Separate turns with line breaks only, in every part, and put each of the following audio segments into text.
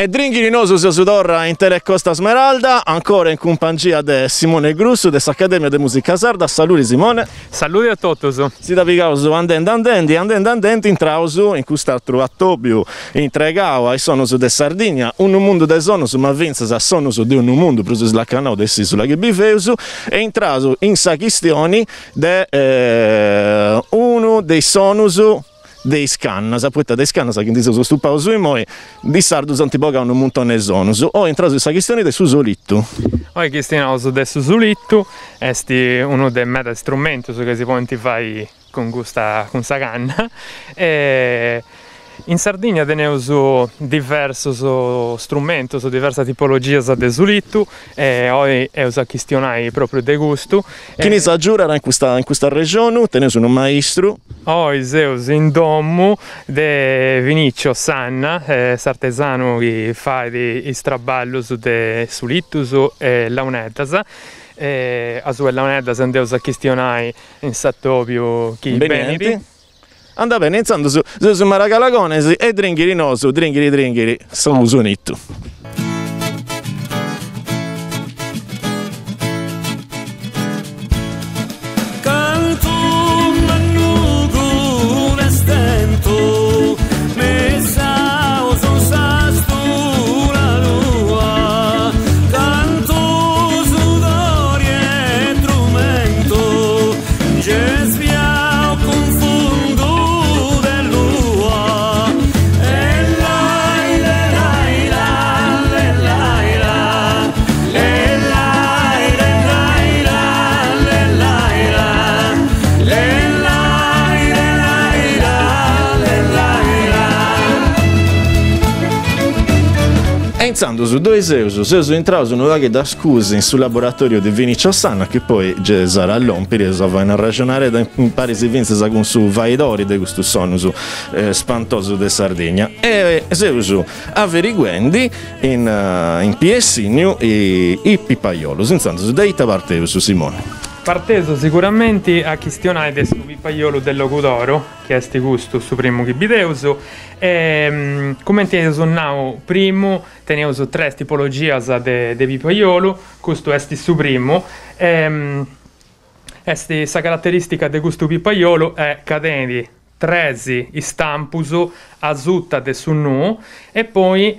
E Dringhi Rinosus Sudorra in Tele Costa Smeralda, ancora in compagnia di Simone Grusso, dell'Accademia di de Musica Sarda. Saluti Simone. Saluti a tutti. Si da Vigausu, andendo andenti, andendo andenti in Trausu, in quest'altro a Tobio, in Tregao, ai Sonosu de Sardinia, un mondo de Sonosu, ma vinzas a Sonosu di un mondo, preso sulla canao de Sisula che bifeusu, e in Trausu, in Sachistioni, de eh, uno dei Sonosu dejskan, zapłyta dejskana, za kindi se zastupao zujmo i di sardu zanti boga ono munto ne zonu. O entraso sa questione de susolitu.
Oi Cristina, oso de susolitu, esti uno de meta strumento su che si ponti fai con questa, con questa canna. E... In Sardegna te ne uso diverso so strumento, so diversa tipologia so e oggi è usa proprio di gusto. Chi ne sa giurare in questa, in questa regione, te ne sono un maestro? Oggi Zeus in domu di Vinicio Sanna, eh, artesano che fa di straballo su de sulittu e launetasa eh, a suella moneta se andiamo a questionare in satto più chi benedi
andava bene, insomma, su, su, su Maracalagonesi e dringhiri no, su dringhiri dringhiri, sono usunitto. Pensando su due Seusu, Seusu entrato in luogo da scuse in sul laboratorio di Vinicio Sanna, che poi sarà l'ompire, so vanno a ragionare da impari se vince con su vaidori di questo sonuso eh, spantoso di Sardegna. E Seusu eh, averiguendi in, uh, in PSI e i pipaiolo, senza dei tabarteu Simone.
Parteso sicuramente a Chistionaides su Pipaiolo del dell'Ocudoro, che è sti gusto su primo chibideuso, e ehm, come teneso nao prima, teniamo tre tipologie di de Pipaiolo, questo è su primo, ehm, e, esti, caratteristica de gusto Pipaiolo è cadenti, tresi, istampuso, azutta de sunnu, e poi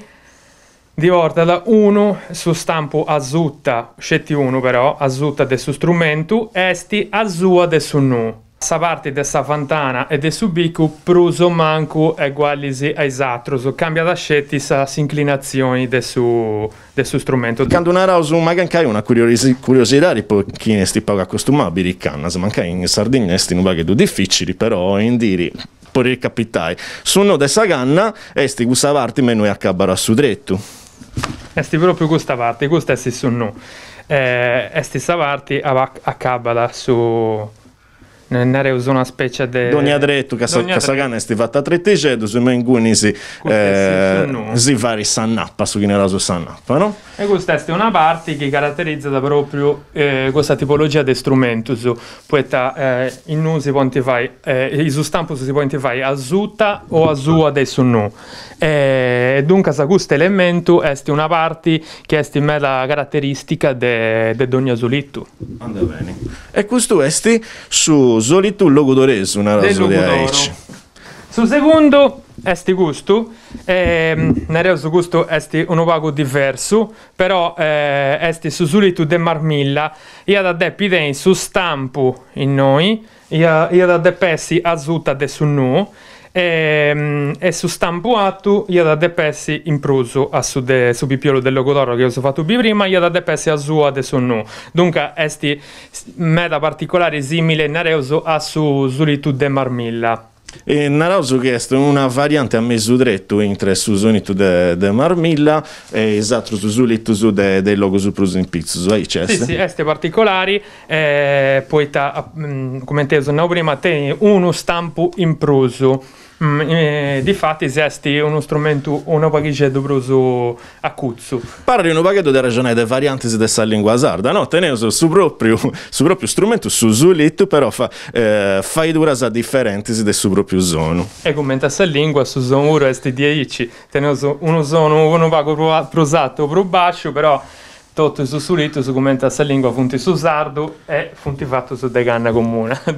di Ordala 1 su stampo azzutta, scetti 1 però, azzutta de su strumento, esti azua de su nu. Sa parte de sa fantana e de su bicu pruso manco e gualisi a isatroso. Cambia da scetti sa inclinazioni de su, de su strumento.
Candunara magari magancai una curiosi, curiosità di pochi esti poco accostumabili cannas, mancai in Sardegna esti un baghedu difficili però in indiri per capitare. Sono de Saganna, esti gusavarti meno e a cabara su sudretto.
Este proprio questa parte, questa è stesso no. Eh, è stessa parte acaba su nella una specie di... Dogna drettu, che Dogna sagana
è stata tretticedo, se me in gunisi eh, si vari sannappa, su chi ne raso sannappa, no?
E questa è una parte che caratterizza proprio eh, questa tipologia di strumento, su poeta eh, in nu si può fare, eh, su stampo si può fare azuta o azua adesso no. Eh, e dunque questo elemento è una parte che è la caratteristica di Donia Zulittu. Andava
bene. E questo è su solo tu solitù locutoresse una cosa di aici.
Sul secondo esti gusto, ehm, nel suo gusto esti un opaco diverso, però eh, esti su solitu de marmilla, io da deppi su stampo in noi, io ia da depessi azutta de su nu, e, ehm, e, su stampo attu io da pezzi in prusu a su, de, su pipiolo del logodoro che ho fatto prima io da depessi a su a de sonnu dunque esti meta particolare simile nareuso a su sulitu de marmilla
e che è una variante a mezzo mesudretto entre susonitu de, de marmilla e esatto susolitu su de, de logo su prusin pizzo ai ceste. Sì, sì, este
particolari eh, poi ta, mh, mm, come te prima te uno stampo in prusu Mm, e, eh, di fatti esiste uno strumento, una paghiglia dobroso a cuzzo.
Parli un paghetto di ragione delle varianti della lingua sarda, no? Teneso su proprio, su proprio strumento, su zulitto, però fa, eh, fai dura sa differenti del suo proprio zono.
E commenta questa lingua, su zono 1 e 10, teneso uno zono, uno vago prosato, pro bacio, però tutto sussurrito su commenta questa lingua funti su sardo e funti fatto su de canna comune.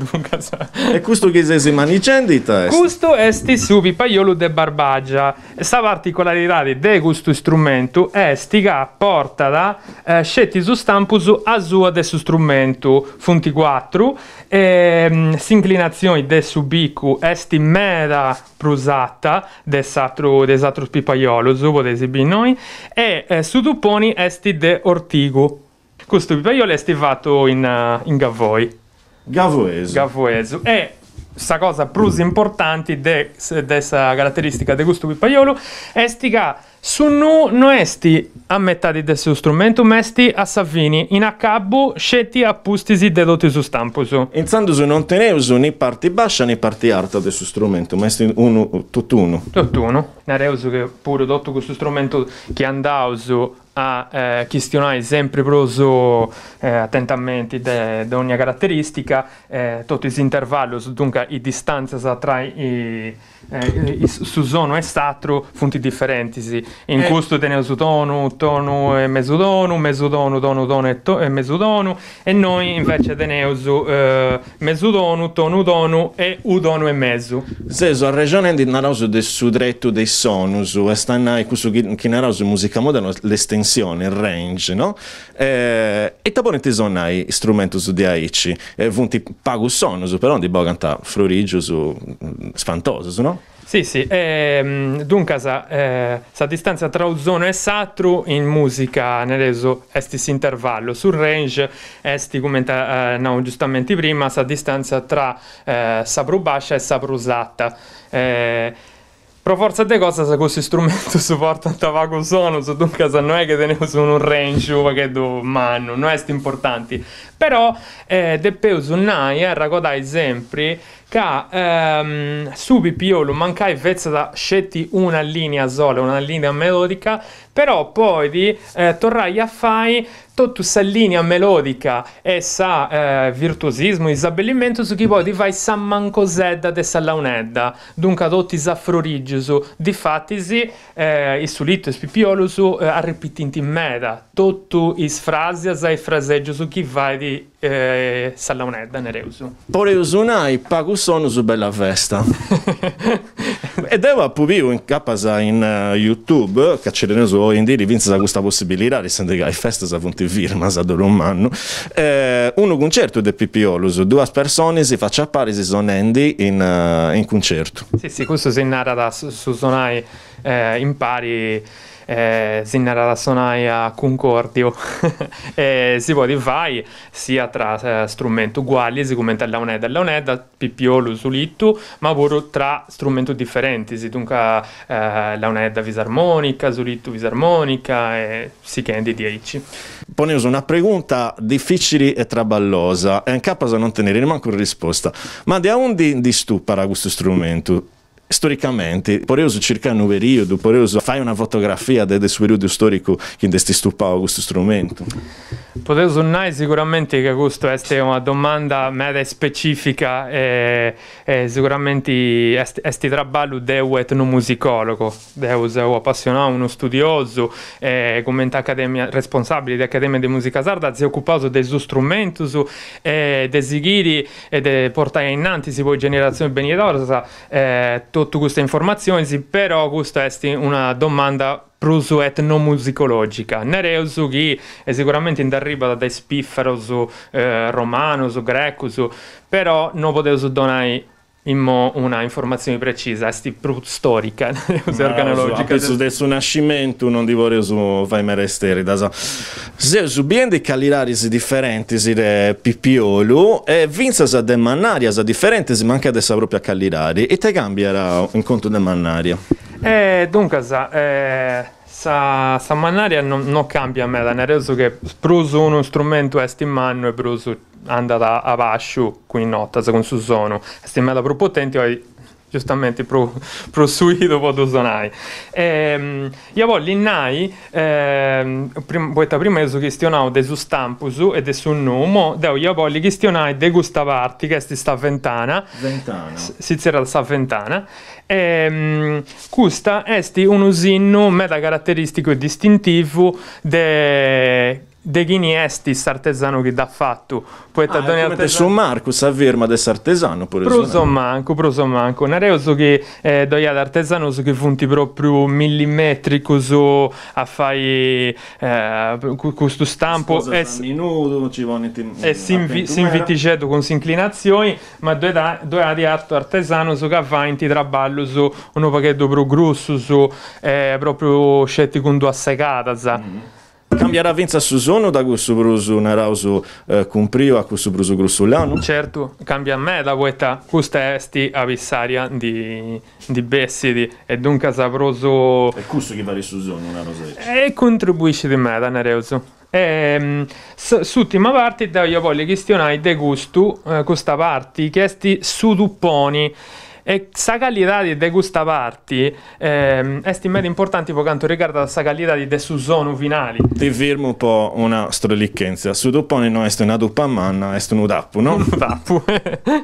e questo che si manicendi testa? Questo è sti subi paiolo de barbagia. Sta particolarità di questo strumento è che porta da eh, scetti su stampo su a sua de su strumento funti 4 ehm, s'inclinazioni de subicu esti mera prusata desatru desatru pipaiolo zubo desibi noi e eh, duponi esti de ortigu questo pipaiolo esti fatto in, uh, in gavoi gavoesu gavoesu e questa cosa prus importanti de, de caratteristica di questo pipaiolo esti che Sunnu no esti ammettadi de seu strumentum esti a Savini, in a accabbu scetti appustisi delotisu stampusu. Inzandus non teneusu né parte bassa né parte
alta de seu strumentum, esti uno tutt'uno.
Tutt'uno. Nareusu che pure dotto questo strumento che andausu a eh, questionare sempre proso eh, attentamente de, ogni caratteristica, eh, tutti gli intervalli, dunque le distanze tra i, eh, i, su sono e satro, punti differenti in eh. cui su tonu, tonu e mesudonu, mesudonu, tonu, tonu e, to- e mesudonu e noi invece teniamo su eh, mesudonu, tonu, tonu e udonu e mesu.
Seso, a regione di Narosu del sudretto dei sonusu e stanno in questo Narosu musica moderna l'estensione, il range, no? Eh, e taponete sonai strumento su di aici, eh, vunti pagu sonusu, però di boganta frurigio su mm, sfantoso, no?
Sì, sì, ehm, eh, dunque la eh, distanza tra ozono e satru in musica nel reso estis intervallo, sul range esti come eh, no, giustamente prima, sa distanza tra eh, sabru bascia e sabru slatta. Eh, Pro forza di cosa se questo strumento supporta un tavaco sono, so dunque non è che tenevo su un range che do mano, non è importante. Però eh, de peu su nai, eh, raccontai sempre che ehm, subito io lo mancai vezza da scetti una linea sola, una linea melodica, però poi di, eh, tornai a fare tutta questa linea melodica e sa eh, virtuosismo, isabellimento su chi poi di fai sa mancosedda de sa launedda, dunque adotti sa frorigiosu, di fatti si eh, il solito e spipiolo su eh, arrepitinti meda, tutto is frasia sa e fraseggio su chi vai di eh, sa launedda nereusu.
Poreusunai pagus sono su bella festa. Ed io pure in casa in uh, YouTube, che c'è ne so, in dire, vince questa possibilità, di essendo che le feste sono un TV, firma da romano. Eh, uno concerto di PPO, due persone si faccia appare, si sono endi in, uh, in concerto.
Sì, sì, questo si narra da Susonai. Su eh, impari eh, zinnara da sonaia concordio e si può fare sia tra eh, strumenti uguali sicuramente all'auned all'auned al PPO l'usulittu ma pure tra strumenti differenti si dunque eh, l'auned visarmonica l'usulittu visarmonica e si chiede di aici
Poneus una pregunta difficile e traballosa e in capo non tenere neanche una risposta ma da onde di stupara questo strumento storicamente, poreus circa un periodo, poreus fai una fotografia del periodo storico che ti stupava questo strumento.
Potevo suonare sicuramente che questa è una domanda meta specifica e, eh, e eh, sicuramente è un traballo di un etnomusicologo, di un appassionato, uno studioso, e eh, come accademia, responsabile dell'Accademia di Musica Sarda, si è occupato dei suoi strumenti, dei sigiri e di portare innanti si può generazione benedorosa, eh, sotto queste informazioni, però questa è una domanda prusu etnomusicologica. Nereusu chi è sicuramente in arrivo da spiffero su eh, romano, su greco, su, però non potevo donare immo una informazione precisa, sti prut storica, organologica. Penso del suo nascimento
non di vorrei su fai meresteri, da so. Se su calirari si differenti si de pipiolu e sa de mannaria sa differenti si manca adesso proprio a calirari e te cambierà un conto de mannaria.
Eh, dunque, eh, sa, sa mannaria non, non, cambia a me, nel senso che bruso uno strumento est in mano e bruso andata a vascio, quindi notte, secondo su sono, Questa in me la proprio potente, giustamente pro, prosuito vodo sonai. Ehm, io voglio l'innai, ehm, poeta prima su questionavo de su stampus e de su numo, deo io voglio questionare de gusta parti, che è sta ventana, si c'era sta ventana, ehm, questa esti un usinno meta caratteristico e distintivo de De Ghini estis artesano che dà fatto. Poeta ah, doni artesano.
Marcus afferma di artesano pure Proso
manco, proso manco. Nareo so che eh, doi ad artesano so che funti proprio millimetrico so a fare eh, questo stampo Sposa e eh,
minuto ci vanno
e eh, si invitice con inclinazioni, ma due da due di arto artesano so che avanti traballo so un pacchetto pro grosso so eh, proprio scetti con due assecata. Mm
cambierà vinca su zonu da questo bruso nerauso eh, comprio a questo bruso grussulano?
Certo, cambia a me da questa questa esti avissaria di, di Bessidi e dunque sabroso... E questo che va su zonu nerauso? E contribuisce di me da nerauso. E, ehm, sull'ultima parte io voglio questionare di gusto eh, questa parte che su sudupponi. E sa qualità di questa parte ehm, è stimata importante per quanto riguarda la qualità di zona finale.
Ti fermo un po' una strolichenza. Su doppone non è una duppa manna, è un udappu, no? Un udappu,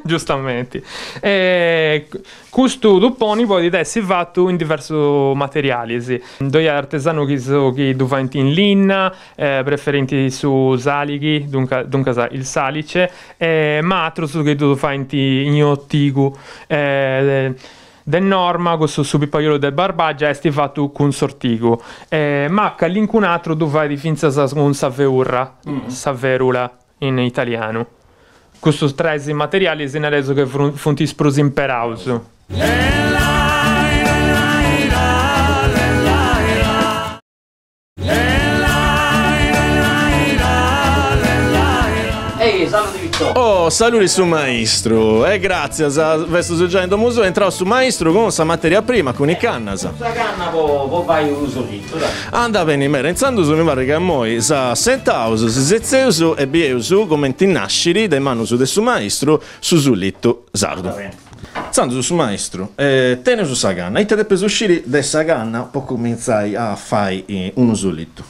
giustamente. E questo doppone poi deve essere fatto in diversi materiali. Sì. Doi artesano che sono doventi in linna, eh, preferenti su salighi, dunque, dunque il salice, eh, ma altro che doventi in ottigu. Eh, eh, del norma, questo subipaiolo del barbagia barbaggia esti fatto con sortigo. Eh, ma qualcun altro doveva difendersi con saveurra, mm. saverula in italiano. Questo tre materiali si è reso che fonti sprosi in perauso. Yeah!
Oh, saluti su maestro. E eh, grazie a questo soggetto muso entrò su maestro con questa materia prima, con i cannas.
Sa canna può fare un uso lì.
Anda bene, me renzando su mi pare che a moi sa sentauso, sezzeuso e bieuso commenti nasciri mano su del suo maestro su zulitto sardo. Sanzo su maestro, eh, tene su canna, e te depe uscire da Saganna, poi cominciai a fare
eh, un usolito.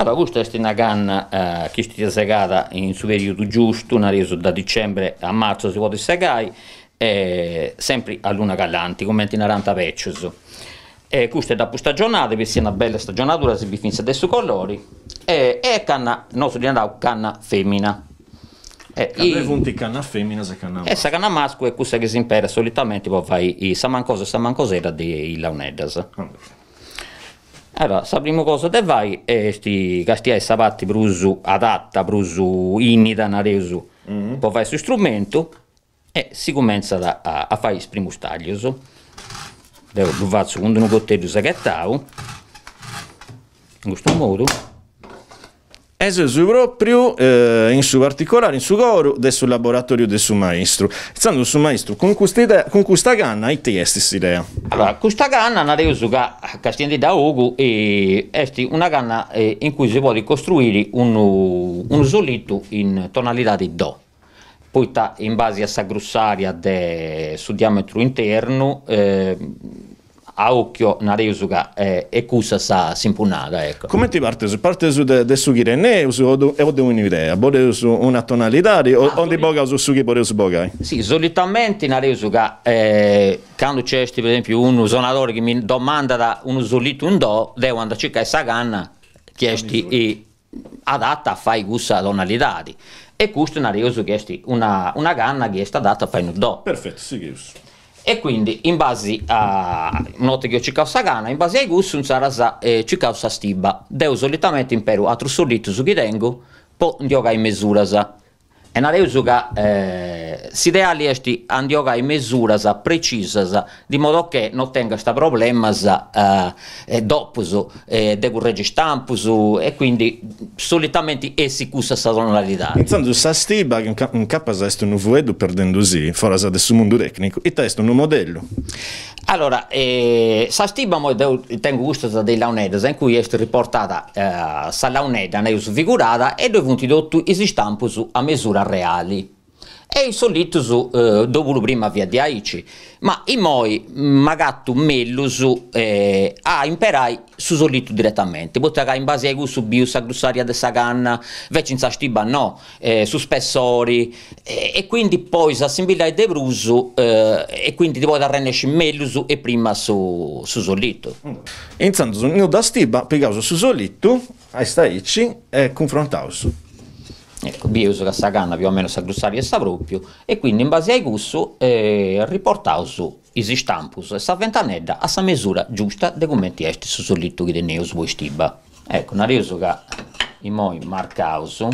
Allora, questa è una canna eh, che è segata in suo periodo giusto, una reso da dicembre a marzo si può segare, eh, sempre a luna callanti, come in 40 peccios. Eh, questa è da stagionata, per sia una bella stagionatura, si finisce adesso i colori, e eh, è canna, nostro generato, canna femmina. Eh, Avrei avuto canna femmina se canna maschio. E canna maschio è questa che si impera solitamente, poi fai i saman cose, saman cos'era di Launeddas. Ah, allora, la prima cosa che vai è questi castiai sapatti brusu adatta, brusu innida, naresu, mm. poi fai questo strumento e si comincia da, a, a, fare il primo staglio. Devo fare un secondo un cotteggio sacchettato, in questo modo es il
proprio,
eh, in suo
particolare, in suo coro, del suo laboratorio del suo maestro. Stando il suo maestro, con questa, idea, con questa
canna, hai testi si idea. Allora, questa canna, una reuso che Castiandi da Ugo, è una canna eh, in cui si vuole costruire un, un solito in tonalità di Do poi in base a questa grossaria del suo diametro interno eh, a aukio narezuga eh, e, e cusa sa simpunada ecco.
Come ti parte su? Parte su de, de sugire ne su o, de, un'idea, bode su una tonalità o, ah, onde boga su sughi bode su boga? Sì,
solitamente narezuga eh, quando c'è per esempio un sonatore che mi domanda da un solito un do, devo andare a cercare sa canna chiesti e adatta a fare questa tonalità e questo narezuga una, una canna che è stata adatta a fare un do. Perfetto, sì, giusto e quindi in base a note che ci causa gana in base ai gusti non sarà eh, ci causa stiba deu solitamente in peru atru solito su chi tengo po' in misura Enareusu che eh, si reali esti in misura precisa, di modo che non tenga questi problemi eh, dopo eh, decorregge stampo e quindi solitamente essi questa tonalità. Intanto
sa stiba che un capo è un vuedo perdendosi fuori dal mondo tecnico e testo un modello.
Allora, eh, sa stima mo tengo gusto dei launedas in cui è riportata eh, sa launeda ne figurata e dove punti dotto i stampo a misura reali. E il solito su eh, dovulu prima via di aici, ma i moi magattu mellusu eh, a imperai su solito direttamente. Bottaca in base ai gusto bius a grussaria de saganna, invece in sastiba no, eh, su spessori, eh, e quindi poi sa simbilai de brusu, e quindi ti puoi arrenderci mellusu e prima su, su solito. Intanto, non da stiba, pegauso su solito, a Aici, e confrontausu. Ecco, biusura sta canna più o meno sta grussaria e sta proprio e quindi in base ai gusti eh, riportausu isi stampus e sta ventanedda a sa misura giusta dei commenti esti su solito che ne voi stiba. Ecco, non una riusura i moi marcausu,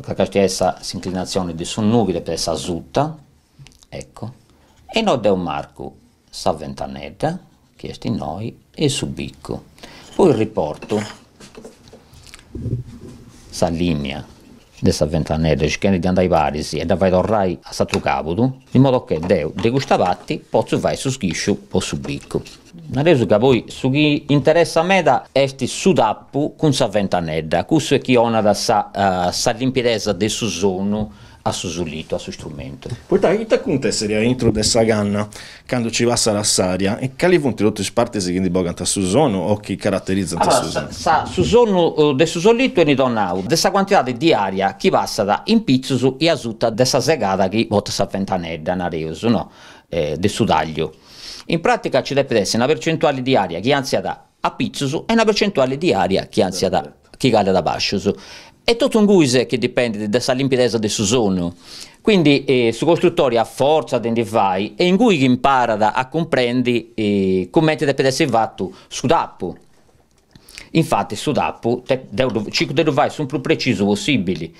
perché questa inclinazione di su sunnugile per essa sutta, ecco, e non de un marco sta ventanedda, chiesti noi, e su bicco. Poi riporto sa linea dessa ventanella, cercando di andare parisi e da vai tornare a Satu Caputo, in modo che deu de questa parte posso fare su schiscio o su bicco. Adesso che poi su chi interessa a me da esti su tappu con sa ventanella, questo è chi ona da sa, uh, sa limpidezza del suo sonno a suo lito, a su strumento. ti
Portare contessere a intro questa ganna, quando ci va alla saria, e quali punti sono le parti che bogan a su Susono o chi caratterizza allora, Susono?
Sa, sa, Susono, eh, de Susolito e donna Nidonau, dessa quantità di aria che passa da in impizzo e a tutta dessa segata che botta sa ventanedda, nareus, no? Eh, de sudaglio. In pratica ci deve essere una percentuale di aria che anzia da a pizzo e una percentuale di aria che anzia da certo. chi cade da basso è tutto un guise che dipende dalla limpidezza del sonno. Quindi eh, su costruttori a forza di identificare e in cui impara a comprendere eh, come deve essere fatto su sudapo. Infatti su sudapo ci devo fare sono più preciso possibili.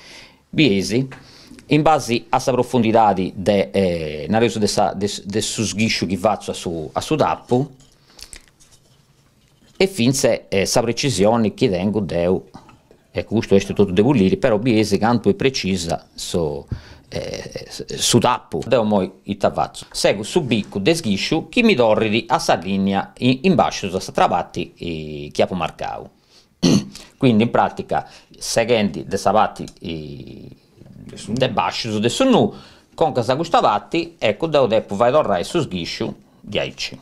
Biesi, in base alla profondità del eh, de sghiscio che faccio a, su, a sudapo e fin se eh, precisione che tengo devo e ecco, questo è tutto devo dire, però biese quanto è precisa so, eh, eh su tappo. Devo mo il tavazzo. Seguo su bicco de sghiscio chi mi dorridi a Sardinia in, in basso da sa trabatti e chiapo marcau. Quindi in pratica seguenti de sabatti e, de basso de sonnu con casa gustavatti ecco devo depo vai dorrai su sghiscio di aici.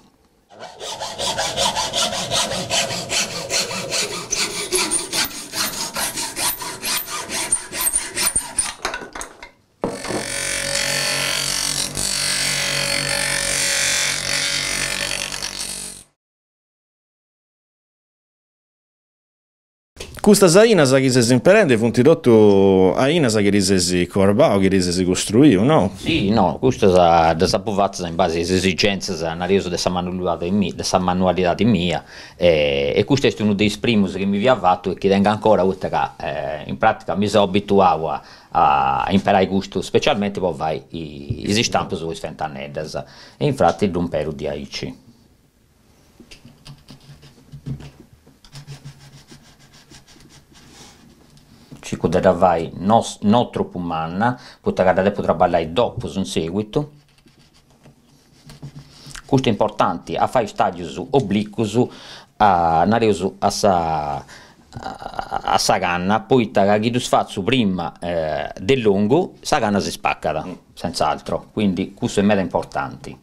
Kustas ainasa che si imperende, punti dotto ainasa che
si corbao, che si costruiu, no? Sì, no, questo è da sapuvazza in base alle esigenze, all'analisi della manualità, mia, manualità mia eh, e questo è uno dei primus che mi vi ha fatto e che tengo ancora, oltre che, eh, in pratica mi sono abituato a a imparare gusto, specialmente poi vai i, i stampi sulle fentanellas, e infatti d'un peru di aici. ci conservai nos, non troppo manna, potrà dare potrà ballare dopo in seguito. Questo è importante, a fare stadio obliquo, su a nareso a sa a Saganna, poi chi tu sfazzo prima eh, del lungo, Saganna si spacca, mm. senz'altro, quindi questo è mega importante.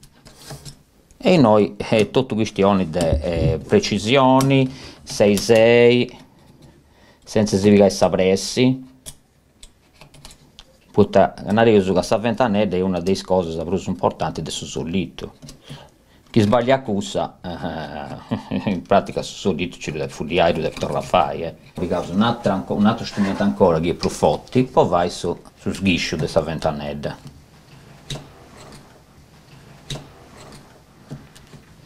E noi, è eh, tutto questione di eh, precisioni, 6-6, sensitività e sapressi Putta, andare che questa ventanella è una delle cose più importanti del sussolito. Chi sbaglia accusa, eh, in pratica il sussolito ci deve fuliare, deve tornare a fare. Eh. Un, altro, un altro strumento ancora che è più forte, poi vai su, su sghiscio della Saventanella.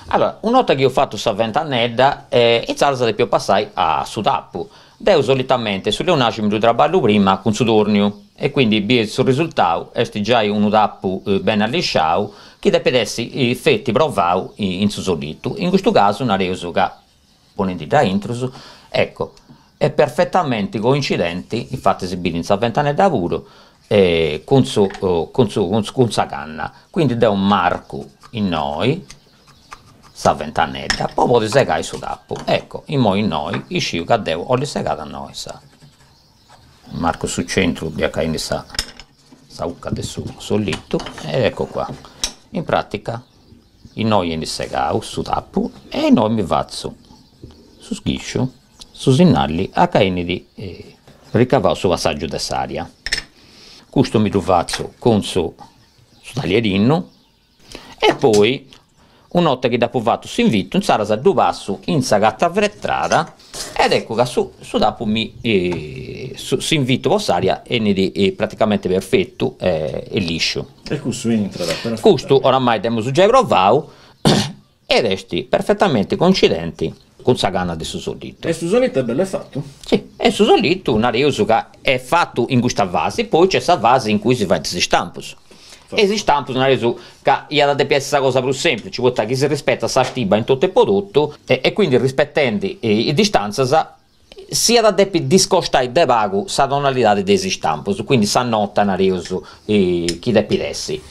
Allora, una volta che ho fatto questa ventanella, eh, in salsa devo passare a sudappu. Deu solitamente sulle unacim du traballu prima cun su torniu, e quindi il sul risultato è già un tappu eh, ben allisciato che deped essi eh, fetti in, suo solito. In questo caso una ca ponenti da intrus, ecco, è perfettamente coincidente, infatti si bide in 20 anni di lavoro, eh, con, su, oh, con, su, con, su, con sa canna. Quindi deu un marco in noi, 20 anni da popo di segai su tappo ecco in moi noi i sciu cadeu ho li segata a noi sa marco sul centro di accaini sa sa ucca de su sollitto ed ecco qua in pratica i noi in segau su tappo e in noi mi vazzo su schiscio su sinnalli a caini di eh, ricavare su passaggio d'essaria questo mi lo faccio con su, su taglierino e poi una un'otta che da fatto su invito, un sara sa dubassu in sagatta avrettrada, ed ecco che su, su dopo mi eh, su, invito possaria e ne di è eh, praticamente perfetto eh, e liscio. E questo entra da perfetto. Questo oramai abbiamo già provato e resti perfettamente coincidenti con la Sagana del Sussolito. E Sussolito è bello fatto? Sì, e Sussolito una che è fatto in questa vase, poi c'è questa vase in cui si fa il stampus. Esatto. e si sta a putonare su che gli deve essere la cosa più semplice ci può chi si rispetta sta stiba in tutto il prodotto e, e quindi rispettando le distanze sia da depi discostare de pago sa tonalità di desi stampo quindi si nota nario su chi depi dessi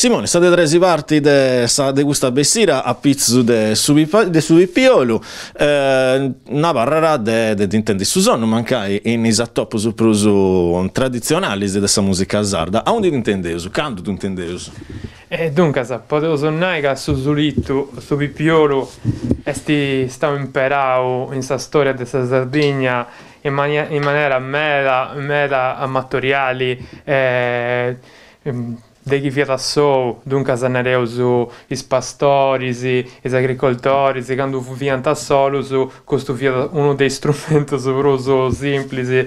Simone, state tre si parti de, de questa bessira a pizzu de subipiolu, eh, una barrera de, de intendi Susan, mancai in isattopo su prusu tradizionali de questa musica azzarda. A onde intendeus? canto tu intendeus?
E eh, dunque, se potevo sonnare che su Zulittu, su Pipiolo, sti stavo imparando in questa storia di Sardegna in, mania- in maniera mera, mera amatoriali, eh, chi degli fiatassou, duncas anareusu, is pastorisi, is agricoltorisi, quando fuviant assolusu, questo fiat uno dei strumenti uruso semplici,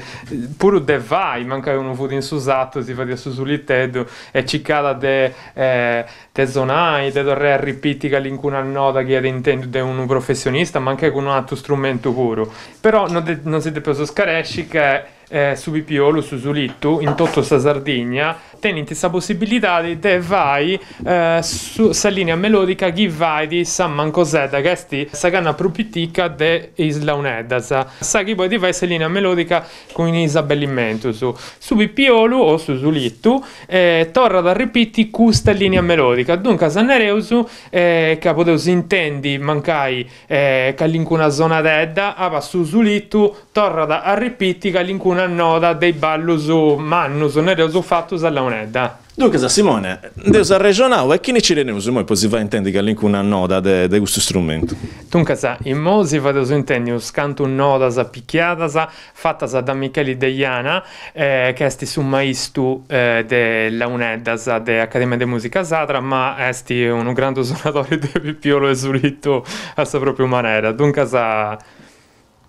pur de vai, manca uno in susato, si fa di su assusulitedo, e cicada de, eh, de zonai, de dorre che l'incuna nota che è intendo de un professionista, manca con un altro strumento puro. Però non, de, non siete so scaresci che eh, su susulittu, in tutta sa Sardegna, tieni questa possibilità di te vai eh, su questa linea melodica che vai di sa mancosetta che è questa canna propitica di Isla Unedda sa, sa che poi di vai questa linea melodica con Isabellimento su, su Pipiolu o su Zulittu eh, torna da ripeti questa linea melodica dunque Sannereusu eh, che poteus intendi mancai eh, che l'incuna zona d'edda a su Zulittu torna da ripeti che l'incuna noda dei ballo su mannu sono fatto alla Unedda Simone, da. Dunque, Simone,
deusa regionale, chi ne ci renuso? Poi così va intendi che una noda di questo strumento.
Dunque, in mosi va deusa intendi un canto noda picchiata fatta da Michele Deiana, eh, che è un maestro eh, della UNEDAS, dell'Accademia di Musica Sadra, ma è un grande suonatore di Pippiolo e Sulitto a sua propria maniera. Dunque, sa...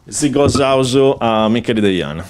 Si cosa
uso a Michele Deiana.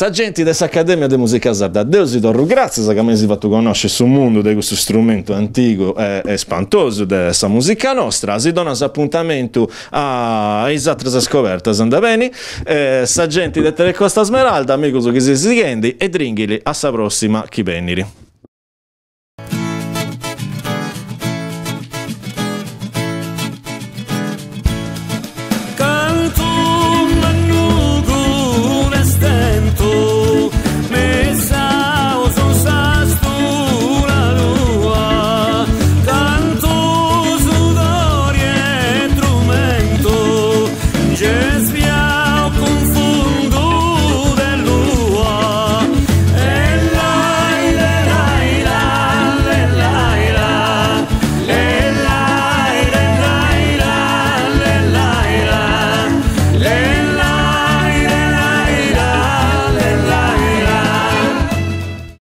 Sa gente dell'Accademia de Musica Sarda, Deus ti do grazie che mi fatto conoscere sul mondo di questo strumento antico e, e spantoso della musica nostra. Si dona appuntamento a altre scoperte, se bene. Eh, sa di Telecosta Smeralda, amico che si sighendi e dringhili, a sa prossima, chi veniri.